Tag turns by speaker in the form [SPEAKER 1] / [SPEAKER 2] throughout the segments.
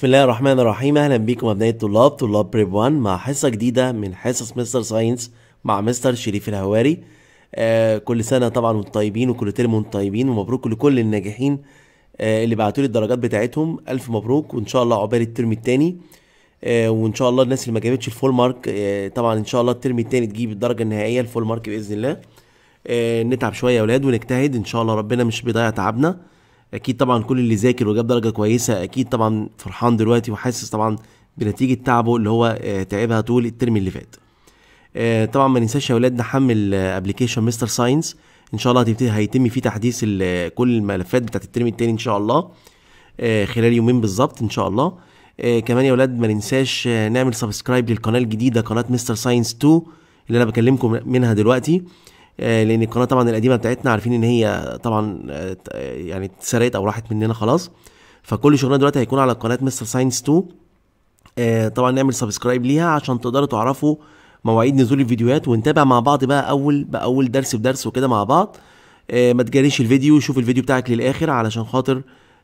[SPEAKER 1] بسم الله الرحمن الرحيم اهلا بيكم ابناء الطلاب طلاب بريب 1 مع حصه جديده من حصص مستر ساينس مع مستر شريف الهواري آه كل سنه طبعا وانتم طيبين وكل ترم وانتم طيبين ومبروك لكل الناجحين آه اللي بعتوا لي الدرجات بتاعتهم الف مبروك وان شاء الله عقبال الترم الثاني آه وان شاء الله الناس اللي ما جابتش الفول مارك آه طبعا ان شاء الله الترم الثاني تجيب الدرجه النهائيه الفول مارك باذن الله آه نتعب شويه يا اولاد ونجتهد ان شاء الله ربنا مش بيضيع تعبنا اكيد طبعا كل اللي ذاكر وجاب درجه كويسه اكيد طبعا فرحان دلوقتي وحاسس طبعا بنتيجه تعبه اللي هو آه، تعبها طول الترم اللي فات آه، طبعا ما ننساش يا اولاد نحمل ابلكيشن مستر ساينس ان شاء الله هتبتدي هيتم فيه تحديث آه، كل الملفات بتاعت الترم التاني ان شاء الله خلال يومين بالظبط ان شاء الله كمان يا اولاد ما ننساش نعمل سبسكرايب للقناه الجديده قناه مستر ساينس 2 اللي انا بكلمكم منها دلوقتي آه، لان القناه طبعا القديمه بتاعتنا عارفين ان هي طبعا آه، يعني اتسرقت او راحت مننا خلاص فكل شغلنا دلوقتي هيكون على قناه مستر ساينس 2 آه، طبعا نعمل سبسكرايب ليها عشان تقدروا تعرفوا مواعيد نزول الفيديوهات ونتابع مع بعض بقى اول باول درس بدرس وكده مع بعض ما تجاريش الفيديو شوف الفيديو بتاعك للاخر علشان خاطر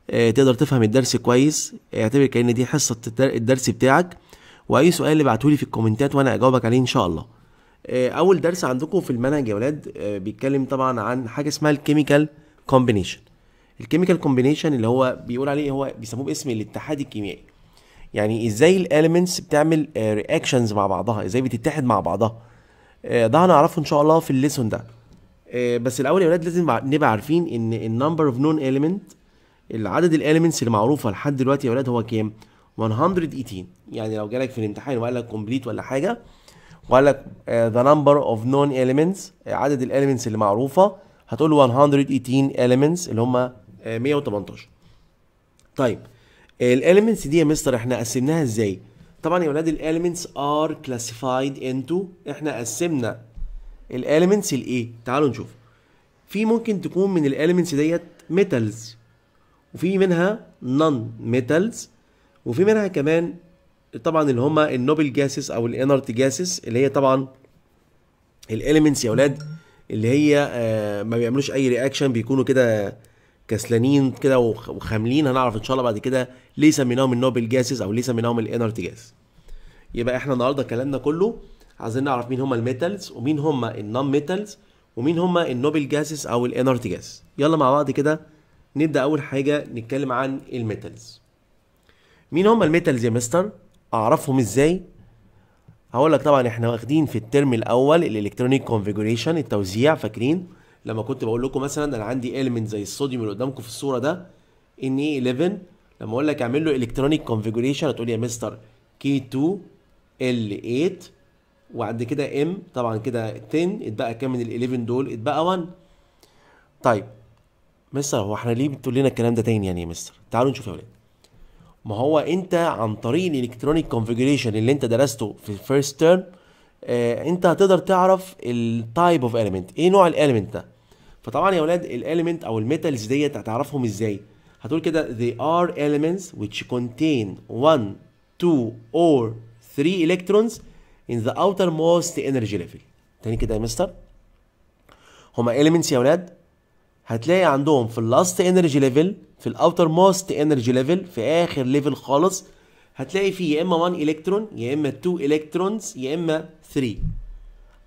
[SPEAKER 1] تقدر تفهم الدرس كويس اعتبر كأن دي حصة الدرس بتاعك واي سؤال ابعتهولي في الكومنتات وانا اجاوبك عليه ان شاء الله آه، اول درس عندكم في المنهج يا ولاد آه، بيتكلم طبعا عن حاجه اسمها الكيميكال كومبينيشن الكيميكال كومبينيشن اللي هو بيقول عليه هو بيسموه باسم الاتحاد الكيميائي يعني ازاي الاليمنتس بتعمل رياكشنز آه، مع بعضها ازاي بتتحد مع بعضها ده هنعرفه ان شاء الله في الليسون ده بس الاول يا ولاد لازم نبقى عارفين ان النمبر اوف نون اليمنت العدد الاليمنتس المعروفه لحد دلوقتي يا ولاد هو كام 118 يعني لو جالك في الامتحان وقال لك كومبليت ولا حاجه وقال لك ذا نمبر اوف نون elements آه، عدد الاليمنتس اللي معروفه هتقول له 118 elements اللي هم 118 آه، طيب آه، الاليمنتس دي يا مستر احنا قسمناها ازاي طبعا يا ولاد الاليمنتس ار كلاسيفايد انتو احنا قسمنا الاليمنتس لايه تعالوا نشوف في ممكن تكون من الاليمنتس ديت ميتالز وفي منها نون ميتالز وفي منها كمان طبعا اللي هم النوبل جاسس او الانرت جاسس اللي هي طبعا الاليمنتس يا اولاد اللي هي آه، ما بيعملوش اي رياكشن بيكونوا كده كسلانين كده وخاملين هنعرف ان شاء الله بعد كده ليه سميناهم النوبل جاسس او ليه سميناهم الانرت جاز يبقى احنا النهارده كلامنا كله عايزين نعرف مين هما الميتالز ومين هما النون ميتالز ومين هما النوبل جاسس او الانرت جاز يلا مع بعض كده نبدا اول حاجه نتكلم عن الميتالز مين هما الميتالز يا مستر اعرفهم ازاي هقول لك طبعا احنا واخدين في الترم الاول الالكترونيك كونفيجريشن التوزيع فاكرين لما كنت بقول لكم مثلا انا عندي اليمنت زي الصوديوم اللي قدامكم في الصوره ده ان اي 11 لما اقول لك اعمل له الكترونيك كونفيجريشن هتقول لي يا مستر كي 2 ال 8 وبعد كده ام طبعا كده 10 اتبقى كام من ال 11 دول اتبقى 1 طيب مستر هو احنا ليه بتقول لنا الكلام ده تاني يعني يا مستر تعالوا نشوف يا ولاد ما هو انت عن طريق الالكترونيك كونفيجريشن اللي انت درسته في الفيرست تيرم آه انت هتقدر تعرف التايب اوف اليمنت ايه نوع الاليمنت ده فطبعا يا اولاد الاليمنت او الميتالز ديت هتعرفهم ازاي هتقول كده they are elements which contain one two or three electrons in the outermost energy level تاني كده يا مستر هما elements يا ولاد هتلاقي عندهم في اللاست انرجي ليفل في الاوتر موست انرجي ليفل في اخر ليفل خالص هتلاقي فيه يا اما 1 الكترون يا اما 2 الكترونز يا اما 3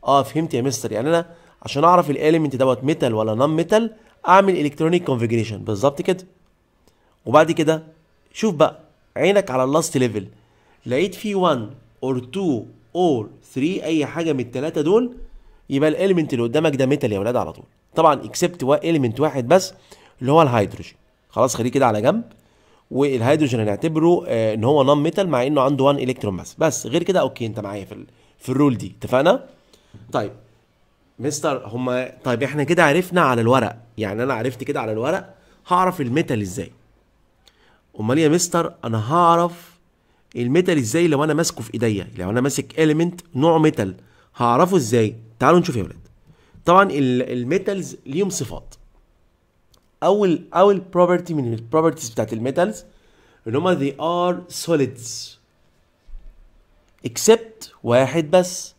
[SPEAKER 1] اه فهمت يا مستر يعني انا عشان اعرف الاليمنت دوت ميتال ولا نون ميتال اعمل الكترونيك كونفيجريشن بالظبط كده وبعد كده شوف بقى عينك على اللاست ليفل لقيت فيه 1 اور 2 اور 3 اي حاجه من الثلاثه دول يبقى الاليمنت اللي قدامك ده ميتال يا ولاد على طول طبعا اكسبت اليمنت واحد بس اللي هو الهيدروجين خلاص خليه كده على جنب والهيدروجين هنعتبره آه، ان هو نون ميتال مع انه عنده 1 الكترون بس بس غير كده اوكي انت معايا في في الرول دي اتفقنا طيب مستر هما طيب احنا كده عرفنا على الورق يعني انا عرفت كده على الورق هعرف الميتال ازاي امال يا مستر انا هعرف الميتال ازاي لو انا ماسكه في ايديا لو انا ماسك اليمنت نوع ميتال هعرفه ازاي تعالوا نشوف يا ولاد طبعا الميتالز ليهم صفات اول اول بروبرتي من البروبرتيز بتاعت الميتالز ان هما they are solids except واحد بس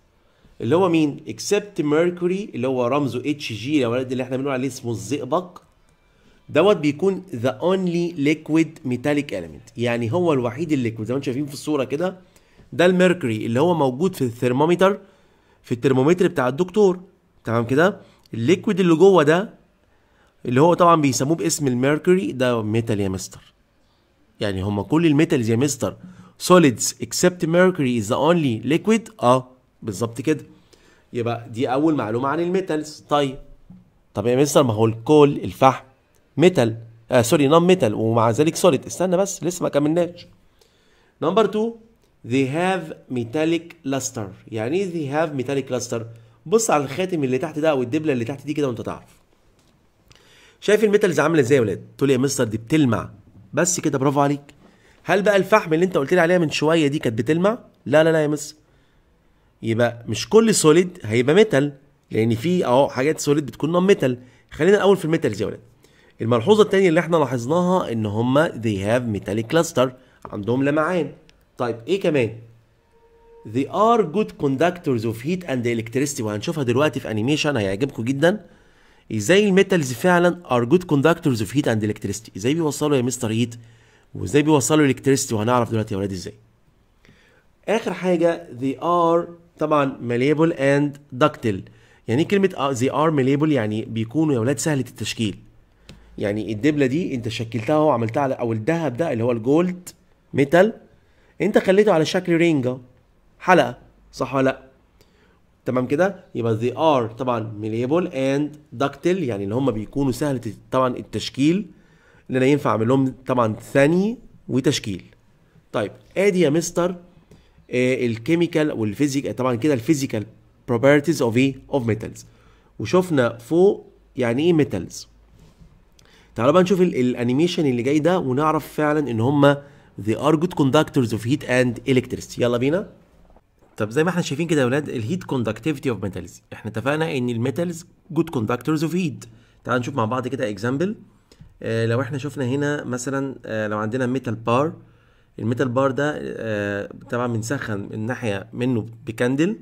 [SPEAKER 1] اللي هو مين except mercury اللي هو رمزه اتش جي اللي احنا بنقول عليه اسمه الزئبق دوت بيكون ذا اونلي ليكويد ميتاليك اليمنت يعني هو الوحيد الليكويد زي ما انتم شايفين في الصوره كده ده الميركوري اللي هو موجود في الثرمومتر في الترمومتر بتاع الدكتور تمام كده الليكويد اللي جوه ده اللي هو طبعا بيسموه باسم الميركوري ده ميتال يا مستر يعني هما كل الميتالز يا مستر سوليدز اكسبت ميركوري از ذا اونلي ليكويد اه بالظبط كده يبقى دي اول معلومه عن الميتالز طيب طب يا مستر ما هو الكول الفحم ميتال آه سوري نون ميتال ومع ذلك سوليد استنى بس لسه ما كملناش نمبر 2 they have metallic luster يعني ايه they have metallic luster بص على الخاتم اللي تحت ده او الدبله اللي تحت دي كده وانت تعرف شايف الميتالز عامله ازاي يا ولاد تقول لي يا مستر دي بتلمع بس كده برافو عليك هل بقى الفحم اللي انت قلت لي عليها من شويه دي كانت بتلمع لا لا لا يا مستر يبقى مش كل سوليد هيبقى ميتال لان في اهو حاجات سوليد بتكون نون ميتال خلينا الاول في الميتالز يا ولاد الملحوظه الثانيه اللي احنا لاحظناها ان هما they have metallic cluster عندهم لمعان طيب ايه كمان they are good conductors of heat and electricity وهنشوفها دلوقتي في انيميشن هيعجبكم جدا ازاي الميتالز فعلا are good conductors of heat and electricity ازاي بيوصلوا يا مستر هيت وازاي بيوصلوا الكتريستي وهنعرف دلوقتي يا ولاد ازاي اخر حاجه they are طبعا malleable and ductile يعني كلمه آه، they are malleable يعني بيكونوا يا ولاد سهله التشكيل يعني الدبله دي انت شكلتها وعملتها على او الذهب ده اللي هو الجولد ميتال انت خليته على شكل رينج حلقه صح ولا لا تمام كده يبقى they are طبعا malleable and ductile يعني اللي هم بيكونوا سهل طبعا التشكيل اللي انا ينفع اعمل لهم طبعا ثاني وتشكيل طيب ادي يا مستر آه، الكيميكال والفيزيك طبعا كده الفيزيكال properties of ايه of metals وشفنا فوق يعني ايه metals تعالوا بقى نشوف الانيميشن اللي جاي ده ونعرف فعلا ان هم they are good conductors of heat and electricity يلا بينا طب زي ما احنا شايفين كده يا اولاد الهيت كوندكتيفيتي اوف ميتالز احنا اتفقنا ان الميتالز جود كوندكتورز اوف هيت تعال نشوف مع بعض كده اكزامبل آه لو احنا شفنا هنا مثلا آه لو عندنا ميتال بار الميتال بار ده آه طبعا بنسخن من ناحيه منه بكاندل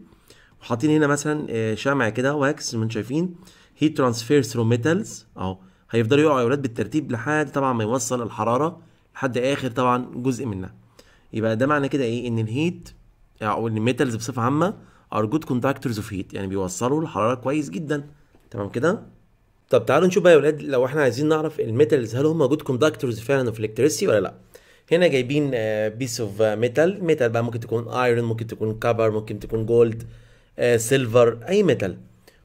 [SPEAKER 1] وحاطين هنا مثلا آه، شمع كده واكس ما انتم شايفين هيت ترانسفير ثرو ميتالز اهو هيفضلوا يقعوا يا اولاد بالترتيب لحد طبعا ما يوصل الحراره لحد اخر طبعا جزء منها يبقى ده معنى كده ايه ان الهيت يعني او ان الميتالز بصفه عامه ار جود كونتاكتورز اوف هيت يعني بيوصلوا الحراره كويس جدا تمام كده طب تعالوا نشوف بقى يا ولاد لو احنا عايزين نعرف الميتالز هل هم جود كونداكتورز فعلا اوف الكتريسيتي ولا لا هنا جايبين بيس اوف ميتال ميتال بقى ممكن تكون ايرون ممكن تكون كبر ممكن تكون جولد سيلفر آه، اي ميتال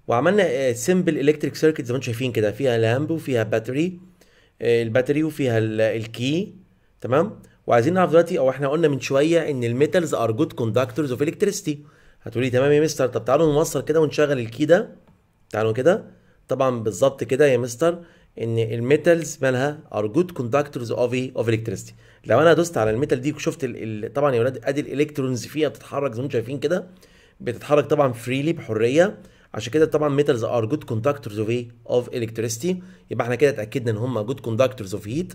[SPEAKER 1] وعملنا سيمبل الكتريك سيركت زي ما انتم شايفين كده فيها لامب وفيها باتري آه، الباتري وفيها الكي تمام وعايزين نعرف دلوقتي او احنا قلنا من شويه ان الميتالز ار جود كوندكتورز اوف الكتريستي هتقولي تمام يا مستر طب تعالوا نوصل كده ونشغل الكي ده تعالوا كده طبعا بالظبط كده يا مستر ان الميتالز مالها ار جود كوندكتورز اوف اوف الكتريستي لو انا دوست على الميتال دي وشفت ال ال طبعا يا ولاد ادي الالكترونز فيها بتتحرك زي ما انتم شايفين كده بتتحرك طبعا فريلي بحريه عشان كده طبعا ميتالز ار جود كوندكتورز اوف اوف الكتريستي يبقى احنا كده اتاكدنا ان هم جود كوندكتورز اوف هيت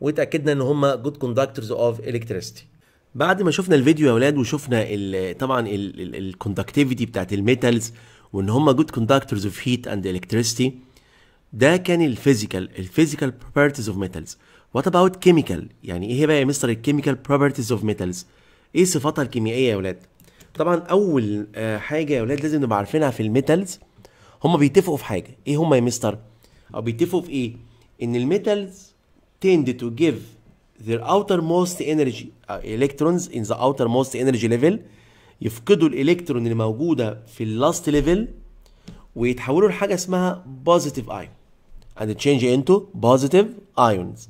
[SPEAKER 1] وتاكدنا ان هم جود كوندكتورز اوف الكتريستي بعد ما شفنا الفيديو يا اولاد وشفنا الـ طبعا الكوندكتيفيتي بتاعت الميتالز وان هم جود كوندكتورز اوف هيت اند الكتريستي ده كان الفيزيكال الفيزيكال بروبرتيز اوف ميتالز وات اباوت كيميكال يعني ايه بقى يا مستر الكيميكال بروبرتيز اوف ميتالز ايه صفاتها الكيميائيه يا اولاد طبعا اول آه، حاجه يا اولاد لازم نبقى عارفينها في الميتالز هما بيتفقوا في حاجه ايه هما يا مستر او بيتفقوا في ايه ان الميتالز tend to give their outermost energy uh, electrons in the outermost energy level يفقدوا الالكترون اللي موجوده في اللاست ليفل ويتحولوا لحاجه اسمها positive ايون and change into positive ions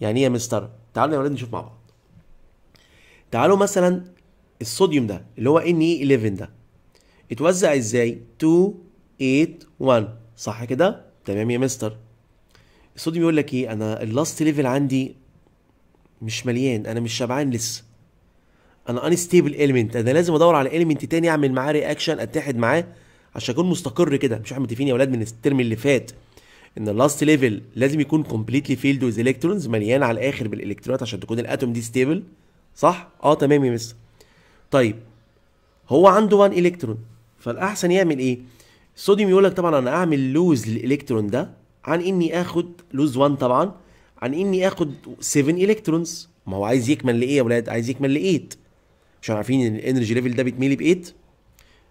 [SPEAKER 1] يعني ايه يا مستر تعالوا يا ولاد نشوف مع بعض تعالوا مثلا الصوديوم ده اللي هو ان اي 11 ده اتوزع ازاي 2 8 1 صح كده تمام يا مستر الصوديوم يقول لك ايه انا اللاست ليفل عندي مش مليان انا مش شبعان لسه انا انستيبل اليمنت انا لازم ادور على اليمنت تاني اعمل معاه رياكشن اتحد معاه عشان اكون مستقر كده مش احنا متفقين يا اولاد من الترم اللي فات ان اللاست ليفل لازم يكون كومبليتلي فيلد ويز الكترونز مليان على الاخر بالالكترونات عشان تكون الاتوم دي ستيبل صح اه تمام يا مس طيب هو عنده 1 الكترون فالاحسن يعمل ايه الصوديوم يقول لك طبعا انا اعمل لوز للالكترون ده عن اني اخد لوز 1 طبعا عن اني اخد 7 الكترونز ما هو عايز يكمل لايه يا ولاد عايز يكمل ل 8 عشان عارفين ان الانرجي ليفل ده بيتملي ب 8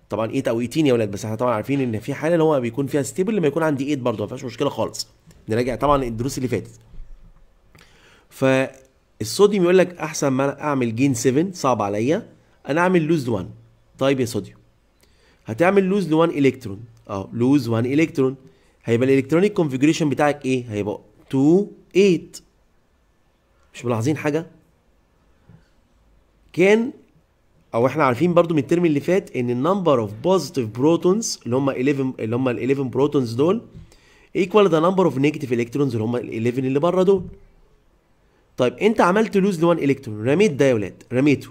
[SPEAKER 1] طبعا 8 او 18 يا ولاد بس احنا طبعا عارفين ان في حاله اللي هو بيكون فيها ستيبل لما يكون عندي 8 برضه ما فيهاش مشكله خالص نراجع طبعا الدروس اللي فاتت فالصوديوم يقول لك احسن ما أنا اعمل جين 7 صعب عليا انا اعمل لوز 1 طيب يا صوديوم هتعمل لوز 1 الكترون اه لوز 1 الكترون هيبقى الالكترونيك كونفيجريشن بتاعك ايه هيبقى 2 8 مش ملاحظين حاجه كان او احنا عارفين برضو من الترم اللي فات ان النمبر اوف بوزيتيف بروتونز اللي هم 11 اللي هم ال 11 بروتونز دول ايكوال ذا نمبر اوف نيجاتيف الكترونز اللي هم ال 11 اللي بره دول طيب انت عملت لوز لوان الكترون رميت ده يا ولاد رميته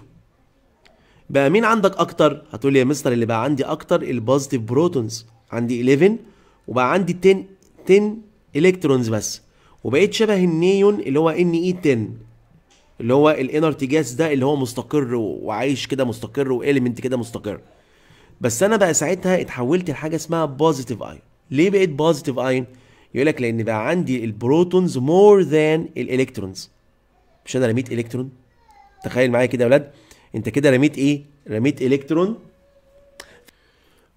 [SPEAKER 1] بقى مين عندك اكتر هتقول لي يا مستر اللي بقى عندي اكتر البوزيتيف بروتونز عندي 11 وبقى عندي 10 10 الكترونز بس وبقيت شبه النيون اللي هو ان اي 10 اللي هو الانرتي جاس ده اللي هو مستقر وعايش كده مستقر واليمنت كده مستقر بس انا بقى ساعتها اتحولت لحاجه اسمها بوزيتيف ايون ليه بقيت بوزيتيف ايون يقول لك لان بقى عندي البروتونز مور ذان الالكترونز مش انا رميت الكترون تخيل معايا كده يا ولاد انت كده رميت ايه رميت الكترون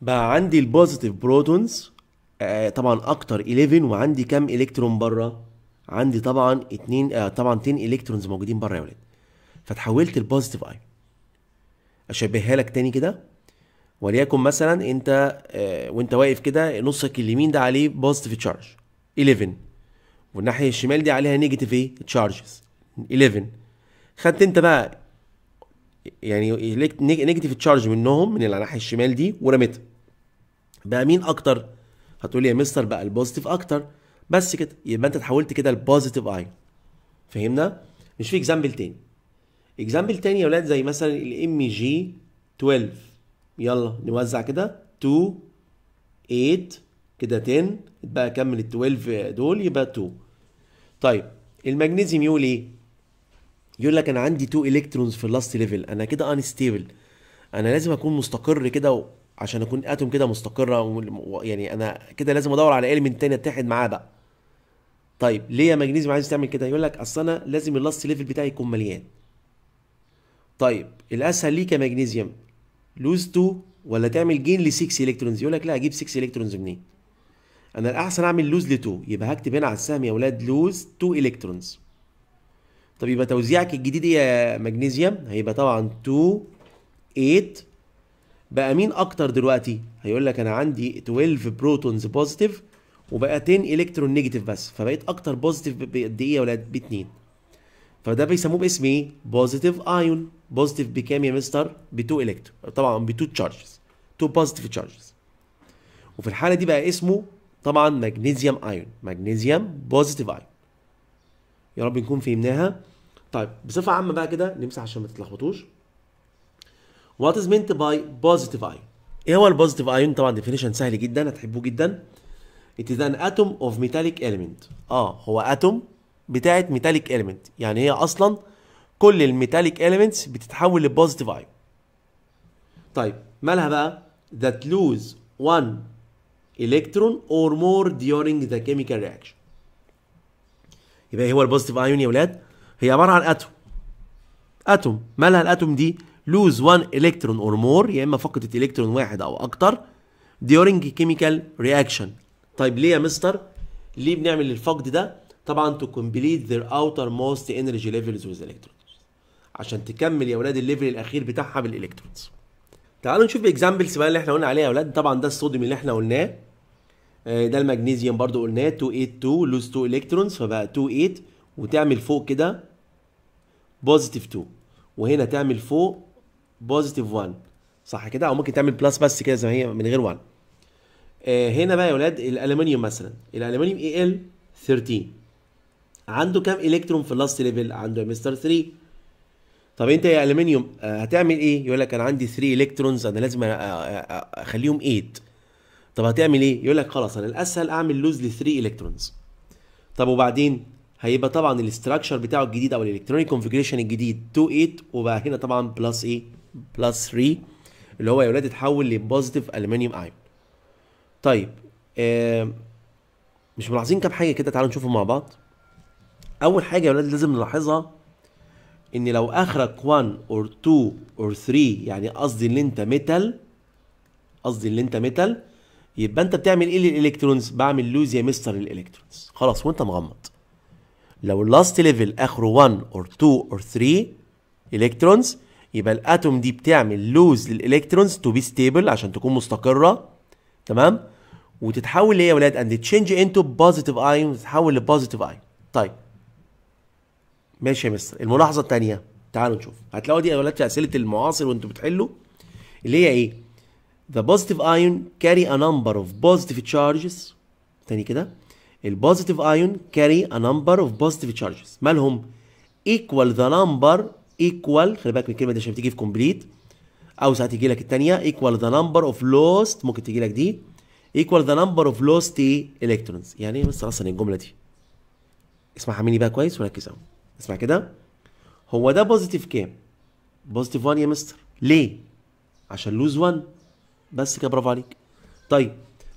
[SPEAKER 1] بقى عندي البوزيتيف بروتونز آه، طبعا اكتر 11 وعندي كام الكترون بره عندي طبعا 2 آه طبعا 10 الكترونز موجودين بره يا ولاد فتحولت البوزيتيف اي اشبهها لك تاني كده وليكن مثلا انت آه وانت واقف كده نصك اليمين ده عليه بوزيتيف تشارج 11 والناحيه الشمال دي عليها نيجاتيف ايه تشارجز 11 خدت انت بقى يعني نيجاتيف تشارج منهم من الناحيه الشمال دي ورميتها بقى مين اكتر هتقولي يا مستر بقى البوزيتيف اكتر بس كده يبقى انت اتحولت كده لبوزيتيف اي فهمنا مش في اكزامبل تاني اكزامبل تاني يا ولاد زي مثلا الام جي 12 يلا نوزع كده 2 8 كده 10 بقى اكمل ال 12 دول يبقى 2 طيب المغنيسيوم يقول ايه يقول لك انا عندي 2 الكترونز في اللاست ليفل انا كده انستيبل انا لازم اكون مستقر كده عشان اكون اتوم كده مستقره و... يعني انا كده لازم ادور على ايلمنت تاني اتحد معاه بقى طيب ليه يا مغنيزيوم عايز تعمل كده يقول لك اصل انا لازم اللاست ليفل بتاعي يكون مليان طيب الاسهل ليك يا مغنيزيوم لوز 2 ولا تعمل جين ل 6 الكترونز يقول لك لا اجيب 6 الكترونز منين انا الاحسن اعمل لوز ل 2 يبقى هكتب هنا على السهم يا اولاد لوز 2 الكترونز طب يبقى توزيعك الجديد ايه يا مغنيزيوم هيبقى طبعا 2 8 بقى مين اكتر دلوقتي هيقول لك انا عندي 12 بروتونز بوزيتيف وبقى 10 الكترون نيجاتيف بس فبقيت اكتر بوزيتيف بقد ايه يا ولاد ب 2 فده بيسموه باسم ايه بوزيتيف ايون بوزيتيف بكام يا مستر ب 2 الكترون طبعا ب 2 تشارجز 2 بوزيتيف تشارجز وفي الحاله دي بقى اسمه طبعا ماجنيزيوم ايون ماجنيزيوم بوزيتيف ايون يا رب نكون فهمناها طيب بصفه عامه بقى كده نمسح عشان ما تتلخبطوش وات از مينت باي بوزيتيف ايون ايه هو البوزيتيف ايون طبعا ديفينيشن سهل جدا هتحبوه جدا it is an atom of metallic element اه هو اتوم بتاعه metallic element يعني هي اصلا كل الميتاليك اليمنتس بتتحول لبوزيتيف ايون طيب مالها بقى that lose one electron or more during the chemical reaction يبقى إيه هو البوزيتيف ايون يا ولاد هي عباره عن اتوم اتوم مالها الاتوم دي lose one electron or more يا اما فقدت الكترون واحد او اكتر during chemical reaction طيب ليه يا مستر ليه بنعمل الفقد ده طبعا to complete their outermost energy levels with الكترونز عشان تكمل يا اولاد الليفل الاخير بتاعها بالالكترونز تعالوا نشوف الاكزامبلز بقى اللي احنا قلنا عليها يا اولاد طبعا ده الصوديوم اللي احنا قلناه آه، ده المغنيسيوم برضو قلناه 282 لوز 2 الكترونز فبقى 28 وتعمل فوق كده بوزيتيف 2 وهنا تعمل فوق بوزيتيف 1 صح كده او ممكن تعمل بلس بس كده زي ما هي من غير 1 آه، هنا بقى يا ولاد الالومنيوم مثلا الالومنيوم اي ال 13 عنده كام الكترون في اللاست ليفل عنده مستر 3 طب انت يا الومنيوم آه، هتعمل ايه يقول لك انا عندي 3 الكترونز انا لازم اخليهم 8 طب هتعمل ايه يقول لك خلاص انا الاسهل اعمل لوز ل 3 الكترونز طب وبعدين هيبقى طبعا الاستراكشر بتاعه الجديد او الالكترونيك كونفيجريشن الجديد 2 8 وبقى هنا طبعا بلس ايه بلس 3 اللي هو يا ولاد اتحول لبوزيتيف المنيوم ايون طيب مش ملاحظين كام حاجه كده تعالوا نشوفهم مع بعض اول حاجه يا ولاد لازم نلاحظها ان لو اخرك 1 اور 2 اور 3 يعني قصدي ان انت ميتال قصدي ان انت ميتال يبقى انت بتعمل ايه للالكترونز بعمل لوز يا مستر الالكترونز خلاص وانت مغمض لو اللاست ليفل اخره 1 اور 2 اور 3 الكترونز يبقى الاتوم دي بتعمل لوز للالكترونز تو بي ستيبل عشان تكون مستقره تمام وتتحول ليه يا ولاد اند تشينج انتو بوزيتيف ايون تتحول لبوزيتيف ايون طيب ماشي يا مستر الملاحظه الثانيه تعالوا نشوف هتلاقوا دي يا ولاد في اسئله المعاصر وانتوا بتحلوا اللي هي ايه the positive ion carry a number of positive charges تاني كده ال positive ion carry a number of positive charges مالهم equal the number ايكوال خلي بالك من الكلمه دي عشان بتيجي في كومبليت او ساعات يجي لك الثانيه ايكوال ذا نمبر اوف لوست ممكن تيجي لك دي ايكوال ذا نمبر اوف لوست الكترونز يعني ايه بس اصلا الجمله دي اسمعها مني بقى كويس وركز قوي اسمع كده هو ده بوزيتيف كام بوزيتيف 1 يا مستر ليه عشان لوز 1 بس كده برافو عليك طيب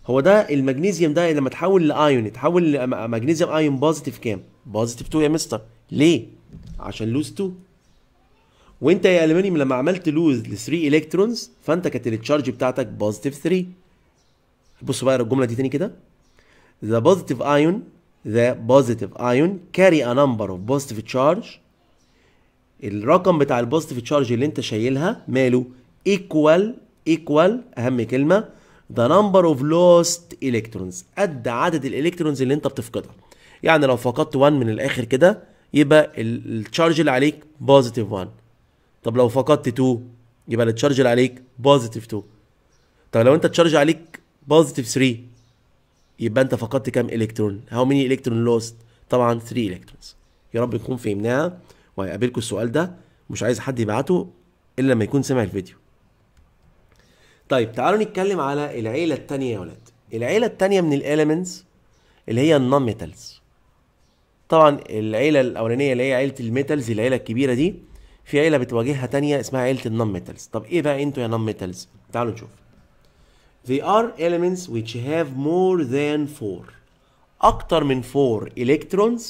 [SPEAKER 1] هو ده المغنيزيوم ده لما تحول لايون يتحول لمغنيزيوم ايون بوزيتيف كام بوزيتيف 2 يا مستر ليه عشان لوز 2 وانت يا الومنيوم لما عملت لوز ل 3 الكترونز فانت كانت التشارج بتاعتك بوزيتيف 3 بص بقى الجمله دي تاني كده ذا بوزيتيف ايون ذا بوزيتيف ايون كاري ا نمبر اوف بوزيتيف تشارج الرقم بتاع البوزيتيف تشارج اللي انت شايلها ماله ايكوال ايكوال اهم كلمه ذا نمبر اوف لوست الكترونز قد عدد الالكترونز اللي انت بتفقدها يعني لو فقدت 1 من الاخر كده يبقى التشارج اللي عليك بوزيتيف 1 طب لو فقدت 2 يبقى التشارج اللي عليك بوزيتيف 2 طب لو انت تشارج عليك بوزيتيف 3 يبقى انت فقدت كام الكترون هاو ميني الكترون لوست طبعا 3 الكترونز يا رب نكون فهمناها وهيقابلكم السؤال ده مش عايز حد يبعته الا لما يكون سمع الفيديو طيب تعالوا نتكلم على العيله الثانيه يا ولاد العيله الثانيه من الاليمنتس اللي هي النون ميتالز طبعا العيله الاولانيه اللي هي عيله الميتالز العيله الكبيره دي في عيله بتواجهها تانية اسمها عيله النون ميتالز طب ايه بقى انتوا يا نون ميتالز تعالوا نشوف They are elements which have more than four أكتر من four electrons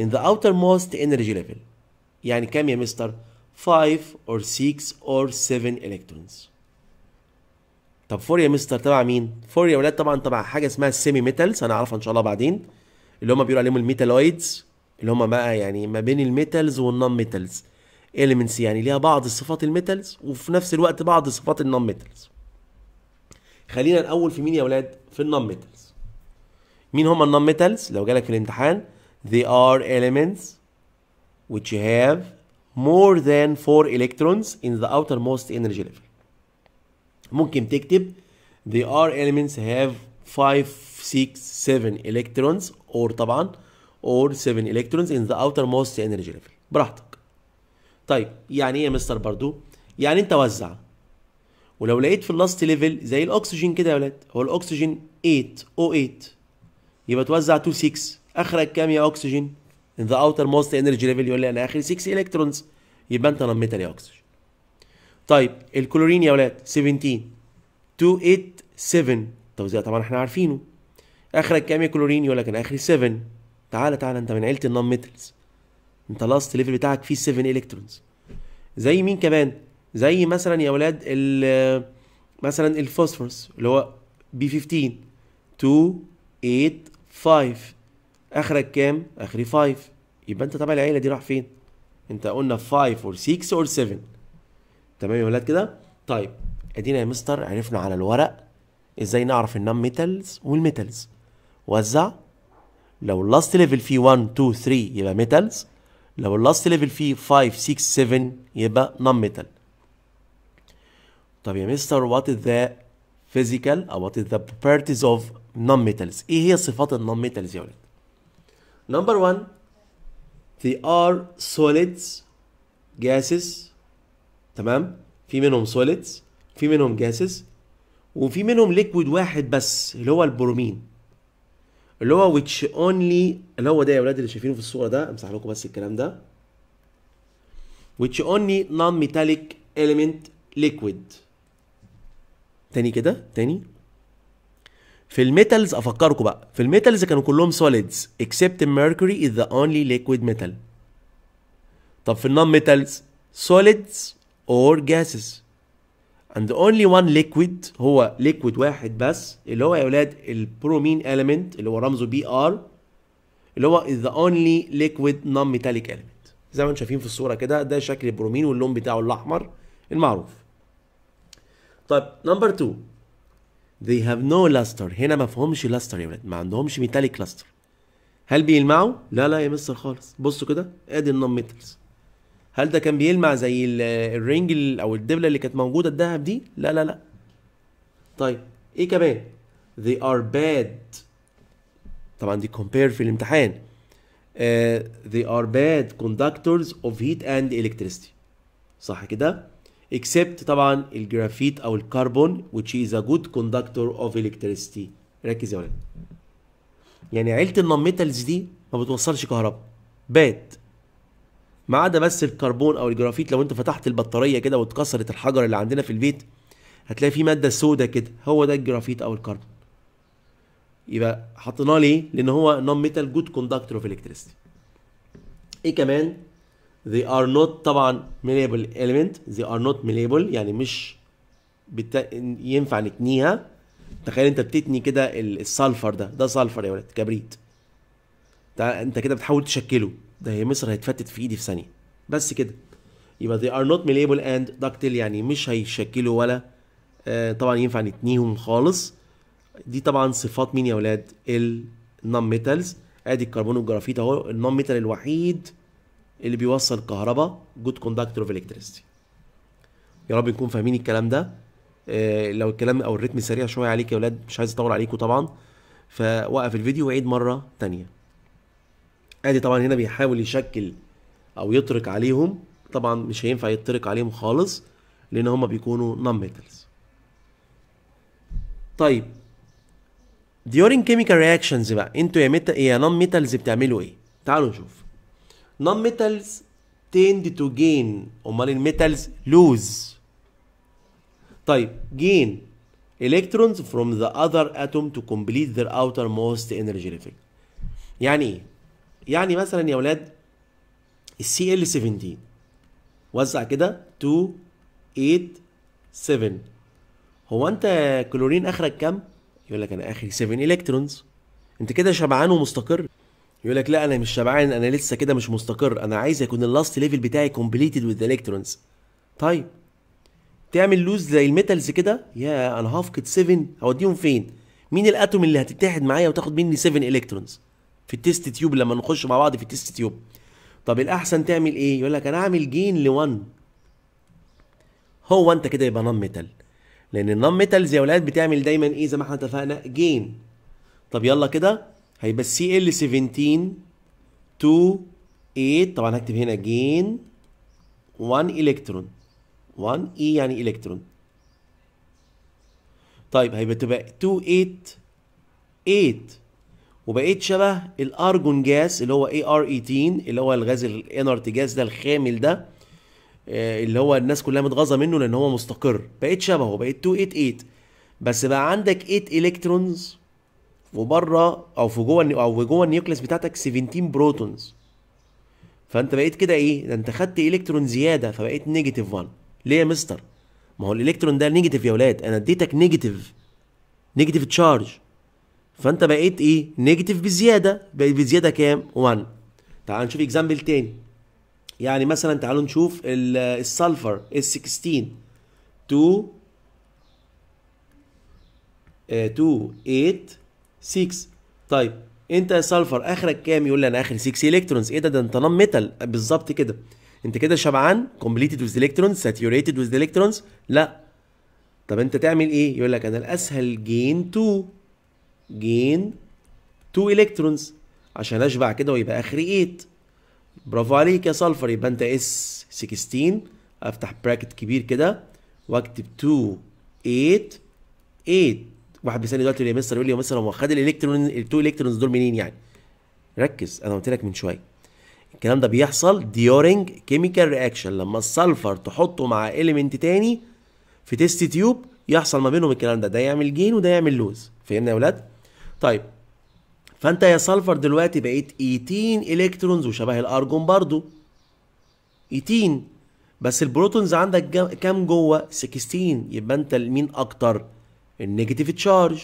[SPEAKER 1] in the outermost energy level يعني كام يا مستر؟ five or six or seven electrons طب فور يا مستر تبع مين؟ فور يا ولاد طبعا تبع حاجة اسمها السيمي ميتالز هنعرفها إن شاء الله بعدين اللي هم بيقولوا عليهم الميتالويدز اللي هم بقى يعني ما بين الميتالز والنون ميتالز اليمنتس يعني ليها بعض الصفات الميتالز وفي نفس الوقت بعض الصفات النون ميتالز خلينا الاول في مين يا اولاد في النون ميتالز مين هم النون ميتالز لو جالك في الامتحان they are elements which have more than four electrons in the outermost energy level ممكن تكتب they are elements have 5 6 7 electrons or طبعا or 7 electrons in the outermost energy level براحتك طيب يعني ايه يا مستر برضو يعني انت وزع ولو لقيت في اللاست ليفل زي الاكسجين كده يا ولاد هو الاكسجين 8 او 8 يبقى توزع 2 6 اخرك كام يا اكسجين ذا اوتر موست انرجي ليفل يقول لي انا اخري 6 الكترونز يبقى انت نميت يا اكسجين طيب الكلورين يا ولاد 17 287 توزيع طبعا احنا عارفينه اخرك كام يا كلورين يقول لك انا اخري 7 تعالى تعالى انت من عيله النون ميتلز انت لاست ليفل بتاعك فيه 7 الكترونز زي مين كمان زي مثلا يا اولاد مثلا الفوسفورس اللي هو بي 15 2 8 5 اخرك كام اخري 5 يبقى انت تبع العيله دي راح فين انت قلنا 5 اور 6 اور 7 تمام يا ولاد كده طيب ادينا يا مستر عرفنا على الورق ازاي نعرف النم ميتالز والميتالز وزع لو لاست ليفل فيه 1 2 3 يبقى ميتالز لو اللاست ليفل فيه 5 6 7 يبقى نون ميتال طب يا مستر وات از ذا فيزيكال او وات از ذا بروبرتيز اوف نون ميتالز ايه هي صفات النون ميتالز يا ولد نمبر 1 they are solids gases تمام في منهم solids في منهم gases وفي منهم ليكويد واحد بس اللي هو البرومين اللي هو which only اللي هو ده يا ولاد اللي شايفينه في الصوره ده امسح لكم بس الكلام ده which only non-metallic element liquid تاني كده تاني في الميتالز افكركم بقى في الميتالز كانوا كلهم solids except mercury is the only liquid metal طب في النون ميتالز solids or gases and only one liquid هو liquid واحد بس اللي هو يا ولاد البرومين element اللي هو رمزه بي ار اللي هو is the only liquid non metallic element زي ما انتم شايفين في الصوره كده ده شكل البرومين واللون بتاعه الاحمر المعروف طيب نمبر 2 they have no luster هنا ما فيهمش لاستر يا ولاد ما عندهمش ميتاليك لاستر هل بيلمعوا لا لا يا مستر خالص بصوا كده ادي النون ميتالز هل ده كان بيلمع زي الرنج او الدبله اللي كانت موجوده الذهب دي لا لا لا طيب ايه كمان they are bad طبعا دي compare في الامتحان uh, they are bad conductors of heat and electricity صح كده except طبعا الجرافيت او الكربون which is a good conductor of electricity ركز يا ولاد يعني عيله النون ميتالز دي ما بتوصلش كهرباء باد ما عدا بس الكربون او الجرافيت لو انت فتحت البطاريه كده واتكسرت الحجر اللي عندنا في البيت هتلاقي فيه ماده سودة كده هو ده الجرافيت او الكربون يبقى حطيناه ليه لان هو نون ميتال جود كوندكتور اوف الكتريستي ايه كمان they are not طبعا malleable element they are not malleable يعني مش بت... ينفع نتنيها تخيل انت بتتني كده السلفر ده ده سلفر يا ولد كبريت انت كده بتحاول تشكله ده هي مصر هيتفتت في ايدي في ثانيه بس كده يبقى they are not malleable and ductile يعني مش هيشكلوا ولا آه طبعا ينفع نتنيهم خالص دي طبعا صفات مين يا ولاد النون ميتالز ادي الكربون والجرافيت اهو النون ميتال الوحيد اللي بيوصل كهرباء جود كوندكتور اوف الكتريستي يا رب نكون فاهمين الكلام ده آه لو الكلام او الريتم سريع شويه عليك يا ولاد مش عايز اطول عليكم طبعا فوقف الفيديو وعيد مره ثانيه ادي طبعا هنا بيحاول يشكل او يطرق عليهم طبعا مش هينفع يطرق عليهم خالص لان هما بيكونوا نون ميتالز طيب during chemical reactions بقى انتوا يا ميتا يا نون ميتالز بتعملوا ايه تعالوا نشوف نون ميتالز tend to gain امال الميتالز lose طيب gain electrons from the other atom to complete their outermost energy level يعني ايه يعني مثلا يا ولاد السي ال 17 وزع كده 2 8 7 هو انت كلورين اخرك كام؟ يقول لك انا اخري 7 الكترونز انت كده شبعان ومستقر يقول لك لا انا مش شبعان انا لسه كده مش مستقر انا عايز يكون اللاست ليفل بتاعي كومبليتد وذ الكترونز طيب تعمل لوز زي الميتالز كده يا انا هفقد 7 هوديهم فين مين الاتوم اللي هتتحد معايا وتاخد مني 7 الكترونز في التيست تيوب لما نخش مع بعض في التيست تيوب طب الاحسن تعمل ايه يقول لك انا اعمل جين ل1 هو انت كده يبقى نون ميتال لان النون ميتالز يا ولاد بتعمل دايما ايه زي ما احنا اتفقنا جين طب يلا كده هيبقى سي ال 17 2 8 طبعا هكتب هنا جين 1 الكترون 1 اي يعني الكترون طيب هيبقى تبقى 2 8 8 وبقيت شبه الارجون جاس اللي هو اي ار 18 اللي هو الغاز الانرت جاس ده الخامل ده آه، اللي هو الناس كلها متغاظه منه لان هو مستقر بقيت شبهه بقيت 288 بس بقى عندك 8 الكترونز وبره او في جوه او في جوه النيوكليس بتاعتك 17 بروتونز فانت بقيت كده ايه ده انت خدت الكترون زياده فبقيت نيجاتيف 1 ليه يا مستر ما هو الالكترون ده نيجاتيف يا ولاد انا اديتك نيجاتيف نيجاتيف تشارج فانت بقيت ايه نيجاتيف بزياده بقيت بزياده كام 1 تعال نشوف اكزامبل تاني يعني مثلا تعالوا نشوف السلفر ال 16 2 2 8 6 طيب انت يا سلفر اخرك كام يقول لي انا اخر 6 الكترونز ايه ده ده انت نون ميتال بالظبط كده انت كده شبعان كومبليتد وذ الكترونز ساتيوريتد وذ الكترونز لا طب انت تعمل ايه يقول لك انا الاسهل جين 2 جين 2 الكترونز عشان اشبع كده ويبقى اخري 8 برافو عليك يا سلفر يبقى انت اس 16 افتح براكت كبير كده واكتب 2 8 8 واحد بيسالني دلوقتي يا مستر يقول لي يا مستر هو خد الالكترون ال2 الكترونز دول منين يعني ركز انا قلت لك من شويه الكلام ده بيحصل ديورنج كيميكال رياكشن لما السلفر تحطه مع اليمنت تاني في تيست تيوب يحصل ما بينهم الكلام ده ده يعمل جين وده يعمل لوز فهمنا يا ولاد طيب فانت يا سلفر دلوقتي بقيت 18 الكترونز وشبه الارجون برضو 18 بس البروتونز عندك كام جوه 16 يبقى انت مين اكتر النيجاتيف تشارج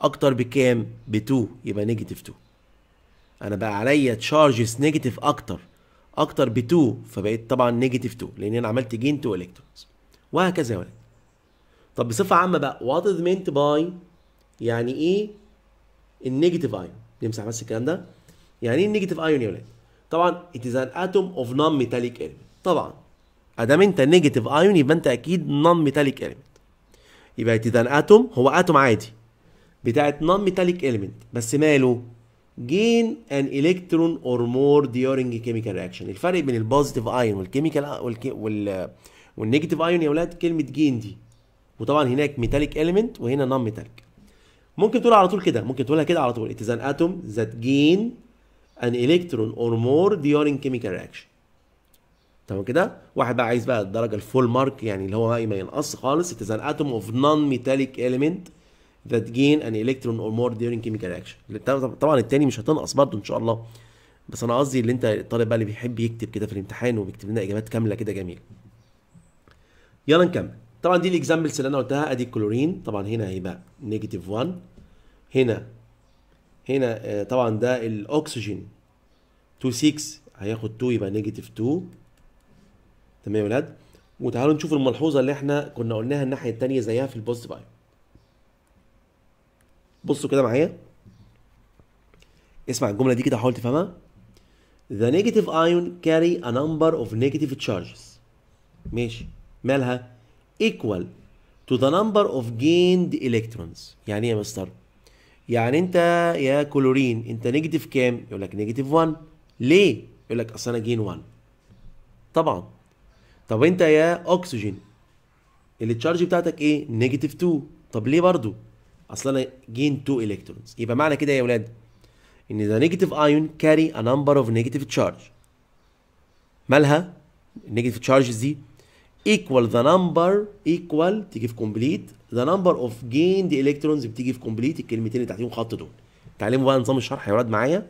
[SPEAKER 1] اكتر بكام ب 2 يبقى نيجاتيف 2 انا بقى عليا تشارجز نيجاتيف اكتر اكتر ب 2 فبقيت طبعا نيجاتيف 2 لان انا عملت جين 2 الكترونز وهكذا يا ولد طب بصفه عامه بقى وات از مينت باي يعني ايه النيجاتيف ايون نمسح بس الكلام ده يعني ايه النيجاتيف ايون يا ولاد طبعا it is an atom of non-metallic element طبعا ادام انت نيجاتيف ايون يبقى انت اكيد نون metallic element يبقى it is an atom هو اتوم عادي بتاعت نون metallic element بس ماله gain an electron or more during chemical reaction الفرق بين البوزيتيف ايون والكيميكال وال والنيجاتيف ايون يا ولاد كلمه جين دي وطبعا هناك ميتاليك اليمنت وهنا نون ميتاليك ممكن تقول على طول كده ممكن تقولها كده على طول it is an atom that gain an electron or more during chemical reaction تمام كده واحد بقى عايز بقى الدرجه الفول مارك يعني اللي هو ما ينقص خالص it is an atom of non-metallic element that gain an electron or more during chemical reaction طبعا التاني مش هتنقص برضه ان شاء الله بس انا قصدي اللي انت الطالب بقى اللي بيحب يكتب كده في الامتحان وبيكتب لنا اجابات كامله كده جميل يلا نكمل طبعا دي الاكزامبلز اللي انا قلتها ادي الكلورين طبعا هنا هيبقى نيجاتيف 1 هنا هنا آه، طبعا ده الاكسجين 2 6 هياخد 2 يبقى نيجاتيف 2 تمام يا ولاد وتعالوا نشوف الملحوظه اللي احنا كنا قلناها الناحيه الثانيه زيها في البوزيتيف ايون بصوا كده معايا اسمع الجمله دي كده حاول تفهمها The negative ion carry a number of negative charges ماشي مالها equal to the number of gained electrons يعني ايه يا مستر يعني انت يا كلورين انت نيجاتيف كام يقول لك نيجاتيف 1 ليه يقول لك اصل انا جين 1 طبعا طب انت يا اكسجين التشارج بتاعتك ايه نيجاتيف 2 طب ليه برضو اصل انا جين 2 الكترونز يبقى معنى كده يا اولاد ان ذا نيجاتيف ايون كاري ا نمبر اوف نيجاتيف تشارج مالها النيجاتيف تشارجز دي equal the number equal تيجي في complete the number of gained electrons بتيجي في complete الكلمتين اللي تحتيهم خط دول تعلموا بقى نظام الشرح يا ولاد معايا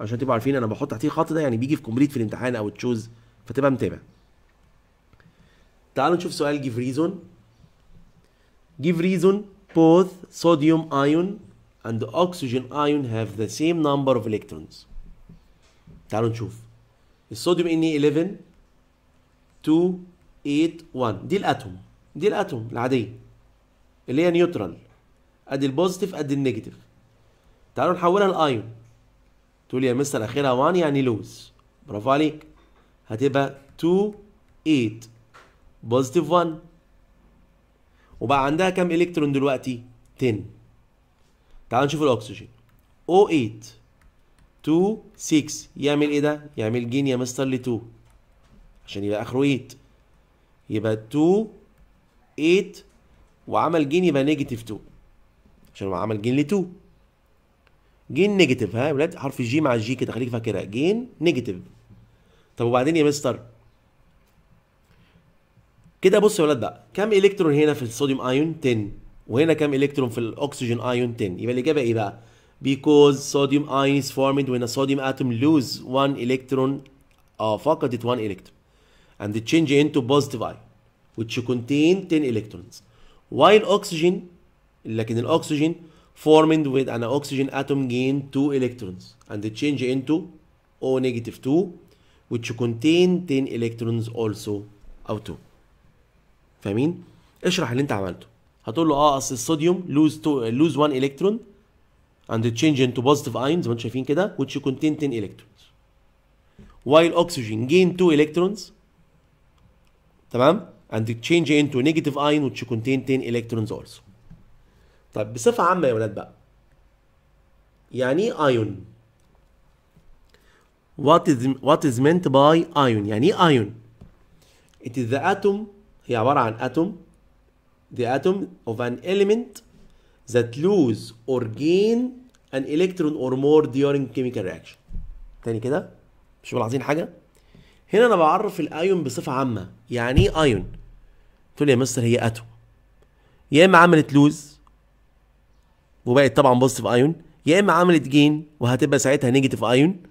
[SPEAKER 1] عشان تبقوا عارفين انا بحط تحتيه الخط ده يعني بيجي في complete في الامتحان او تشوز فتبقى متابع تعالوا نشوف سؤال give reason give reason both sodium ion and oxygen ion have the same number of electrons تعالوا نشوف الصوديوم ان 11 2 81 دي الاتوم دي الاتوم العاديه اللي هي نيوترال ادي البوزيتيف ادي النيجاتيف تعالوا نحولها لايون تقول لي يا مستر اخرها 1 يعني لوز برافو عليك هتبقى 2 8 بوزيتيف 1 وبقى عندها كام الكترون دلوقتي 10 تعالوا نشوف الاكسجين O8 2 6 يعمل ايه ده؟ يعمل جين يا مستر ل 2 عشان يبقى اخره 8 يبقى 2 8 وعمل جين يبقى نيجاتيف 2 عشان هو عمل جين ل 2 جين نيجاتيف ها يا ولاد حرف الجي مع الجي كده خليك فاكرها جين نيجاتيف طب وبعدين يا مستر كده بص يا ولاد بقى كام الكترون هنا في الصوديوم ايون 10 وهنا كام الكترون في الاكسجين ايون 10 يبقى الاجابه ايه بقى because sodium ion is formed when a sodium atom lose one electron اه فقدت one electron and change into positive ion which contain 10 electrons while oxygen the oxygen, forming with an oxygen atom gain 2 electrons and change into O negative 2 which contain 10 electrons also O2 فاهمين؟ اشرح اللي انت عملته هتقول له اه اصل الصوديوم لوز تو لوز 1 الكترون and change into positive ions زي ما انتم شايفين كده which contain 10 electrons while oxygen gain 2 electrons تمام and change into negative ion which contain 10 electrons also طيب بصفة عامة يا ولاد بقى يعني ايه ايون what is what is meant by ion يعني ايه ايون it is the atom هي عبارة عن atom the atom of an element that lose or gain an electron or more during chemical reaction تاني كده مش ملاحظين حاجة هنا انا بعرف الايون بصفه عامه يعني ايه ايون تقول لي يا مستر هي اتوم يا اما عملت لوز وبقت طبعا بص في ايون يا اما عملت جين وهتبقى ساعتها نيجاتيف ايون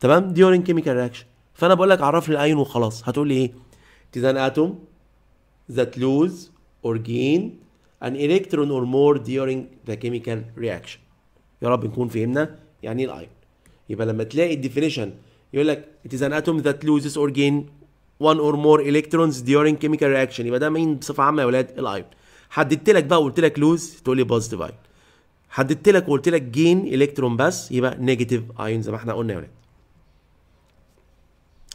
[SPEAKER 1] تمام ديورين كيميكال رياكشن فانا بقول لك عرف لي الايون وخلاص هتقول لي ايه تيزان اتوم ذات لوز اور جين ان الكترون اور مور or ذا كيميكال رياكشن يا رب نكون فهمنا يعني ايه الايون يبقى لما تلاقي الديفينيشن يقول لك it is an atom that loses or gain one or more electrons during chemical reaction يبقى ده مين بصفه عامه يا ولاد الايون حددت لك بقى وقلت لك لوز تقول لي بوزيتيف ايون حددت لك وقلت لك جين الكترون بس يبقى نيجاتيف ايون زي ما احنا قلنا يا ولاد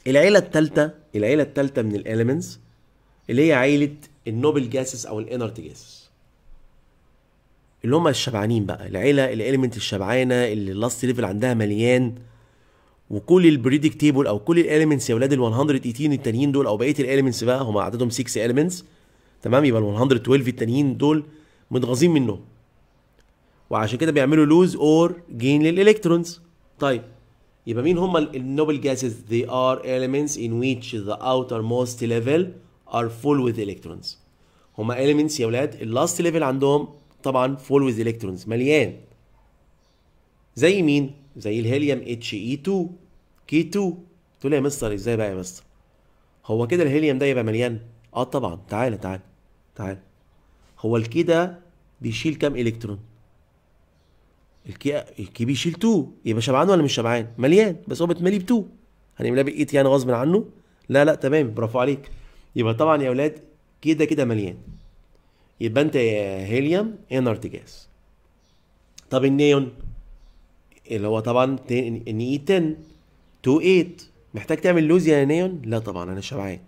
[SPEAKER 1] العيله الثالثه العيله الثالثه من الاليمنتس اللي هي عيله النوبل جاسس او الانرت جاسس اللي هم الشبعانين بقى العيله الاليمنت الشبعانه اللي اللاست ليفل عندها مليان وكل البريدكتيبل او كل الاليمنتس يا ولاد ال 118 التانيين دول او بقيه الاليمنتس بقى هم عددهم 6 اليمنتس تمام يبقى ال 112 التانيين دول متغاظين منه وعشان كده بيعملوا لوز اور جين للالكترونز طيب يبقى مين هم النوبل gases they are elements in which the outermost level are full with electrons هم elements يا ولاد اللاست ليفل عندهم طبعا full with electrons مليان زي مين زي الهيليوم اتش اي 2 كي 2 تقول لي يا مستر ازاي بقى يا مستر هو كده الهيليوم ده يبقى مليان اه طبعا تعالى تعالى تعالى هو الكي ده بيشيل كام الكترون الكي الكي بيشيل 2 يبقى شبعان ولا مش شبعان مليان بس هو بتملي ب 2 هنملاه بالايد يعني غصب عنه لا لا تمام برافو عليك يبقى طبعا يا اولاد كده كده مليان يبقى انت يا هيليوم انرتي إيه، جاز طب النيون اللي هو طبعا ان اي 10 2 8 محتاج تعمل لوز يا يعني نيون لا طبعا انا شبعان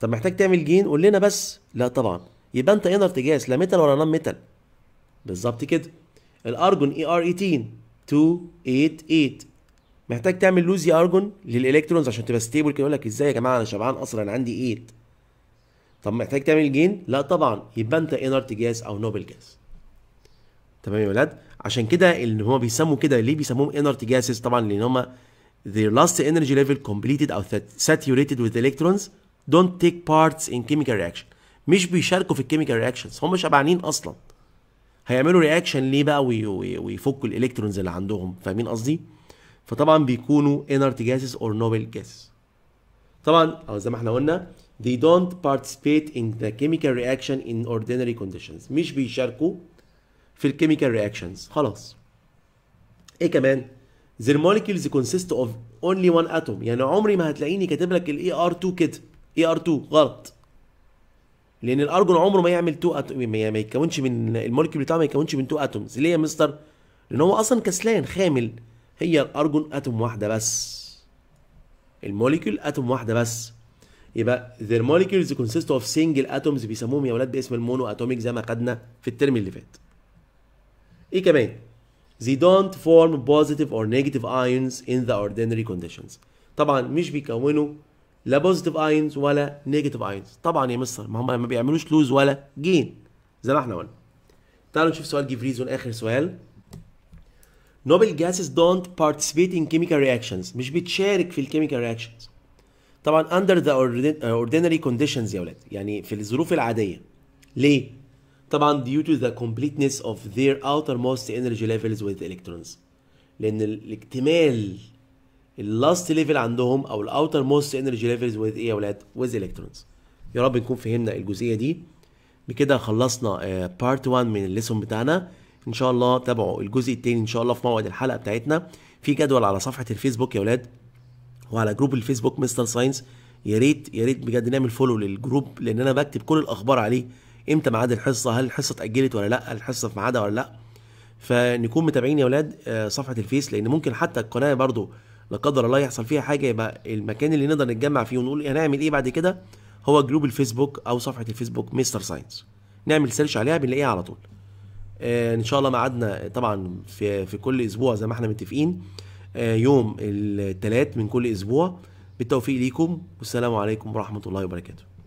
[SPEAKER 1] طب محتاج تعمل جين قول لنا بس لا طبعا يبقى انت انر تجاس لا ميتال ولا نان ميتال بالظبط كده الارجون اي ار 18 2 8 8 محتاج تعمل لوز يا ارجون للالكترونز عشان تبقى ستيبل كده يقول لك ازاي يا جماعه انا شبعان اصلا انا عندي 8 طب محتاج تعمل جين لا طبعا يبقى انت انرت تجاس او نوبل جاس تمام يا ولاد عشان كده اللي هم بيسموا كده ليه بيسموهم inert gases طبعا لان هما their last energy level completed او saturated with electrons don't take parts in chemical reaction مش بيشاركوا في الكيميكال رياكشنز هما شبعانين اصلا هيعملوا رياكشن ليه بقى ويفكوا الالكترونز اللي عندهم فاهمين قصدي فطبعا بيكونوا inert gases اور نوبل جاسز طبعا او زي ما احنا قلنا they don't participate in the chemical reaction in ordinary conditions مش بيشاركوا في الكيميكال رياكشنز خلاص ايه كمان their molecules consist of only one atom يعني عمري ما هتلاقيني كاتب لك الاي ار 2 كده اي ار 2 غلط لان الارجون عمره ما يعمل 2 اتوم ما يتكونش من المولكيول بتاعه ما يتكونش من 2 اتومز ليه يا مستر لان هو اصلا كسلان خامل هي الارجون اتوم واحده بس المولكيول اتوم واحده بس يبقى their molecules consist of single atoms بيسموهم يا ولاد باسم المونو اتوميك زي ما خدنا في الترم اللي فات ايه كمان they don't form positive or negative ions in the ordinary conditions طبعا مش بيكونوا لا بوزيتيف اينز ولا نيجاتيف اينز طبعا يا مستر ما هم ما بيعملوش لوز ولا جين زي ما احنا قلنا تعالوا نشوف سؤال جيفريزون اخر سؤال Noble gases don't participate in chemical reactions مش بتشارك في الكيميكال reactions طبعا under the ordinary conditions يا ولاد يعني في الظروف العاديه ليه طبعا due to the completeness of their outermost energy levels with electrons لان الاكتمال اللاست ليفل عندهم او الاوتر موست انرجي ليفلز وذ ايه يا ولاد وذ الكترونز يا رب نكون فهمنا الجزئيه دي بكده خلصنا بارت آه، 1 من الليسون بتاعنا ان شاء الله تابعوا الجزء الثاني ان شاء الله في موعد الحلقه بتاعتنا في جدول على صفحه الفيسبوك يا ولاد وعلى جروب الفيسبوك مستر ساينس يا ريت يا ريت بجد نعمل فولو للجروب لان انا بكتب كل الاخبار عليه امتى ميعاد الحصه هل الحصه اتاجلت ولا لا الحصه في ميعادها ولا لا فنكون متابعين يا اولاد آه، صفحه الفيس لان ممكن حتى القناه برضو لا قدر الله يحصل فيها حاجه يبقى المكان اللي نقدر نتجمع فيه ونقول هنعمل ايه بعد كده هو جروب الفيسبوك او صفحه الفيسبوك مستر ساينس نعمل سيرش عليها بنلاقيها على طول آه، ان شاء الله ميعادنا طبعا في في كل اسبوع زي ما احنا متفقين آه، يوم الثلاث من كل اسبوع بالتوفيق ليكم والسلام عليكم ورحمه الله وبركاته